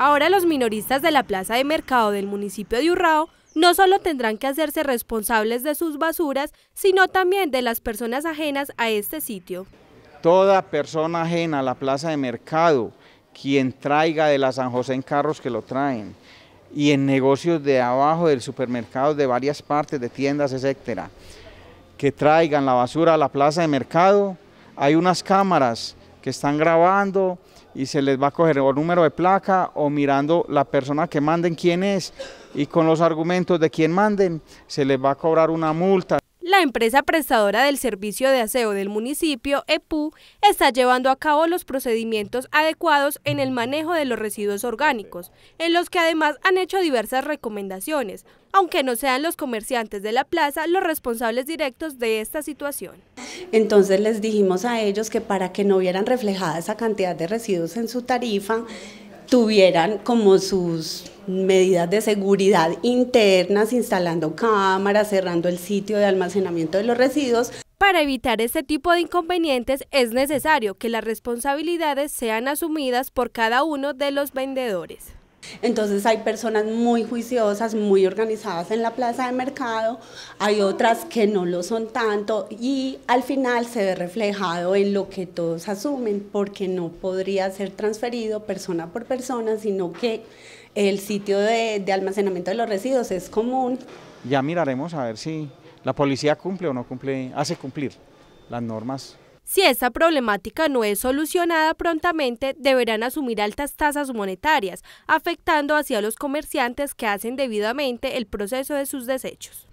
Ahora los minoristas de la plaza de mercado del municipio de Urrao no solo tendrán que hacerse responsables de sus basuras, sino también de las personas ajenas a este sitio. Toda persona ajena a la plaza de mercado, quien traiga de la San José en carros que lo traen, y en negocios de abajo del supermercado, de varias partes, de tiendas, etcétera, que traigan la basura a la plaza de mercado, hay unas cámaras que están grabando y se les va a coger o número de placa o mirando la persona que manden quién es y con los argumentos de quién manden se les va a cobrar una multa. La empresa prestadora del servicio de aseo del municipio, EPU, está llevando a cabo los procedimientos adecuados en el manejo de los residuos orgánicos, en los que además han hecho diversas recomendaciones, aunque no sean los comerciantes de la plaza los responsables directos de esta situación. Entonces les dijimos a ellos que para que no hubieran reflejada esa cantidad de residuos en su tarifa, tuvieran como sus medidas de seguridad internas, instalando cámaras, cerrando el sitio de almacenamiento de los residuos. Para evitar este tipo de inconvenientes es necesario que las responsabilidades sean asumidas por cada uno de los vendedores. Entonces hay personas muy juiciosas, muy organizadas en la plaza de mercado, hay otras que no lo son tanto y al final se ve reflejado en lo que todos asumen porque no podría ser transferido persona por persona, sino que el sitio de, almacenamiento de los residuos es común. Ya miraremos a ver si la policía cumple o no cumple, hace cumplir las normas si esta problemática no es solucionada prontamente, deberán asumir altas tasas monetarias, afectando hacia los comerciantes que hacen debidamente el proceso de sus desechos.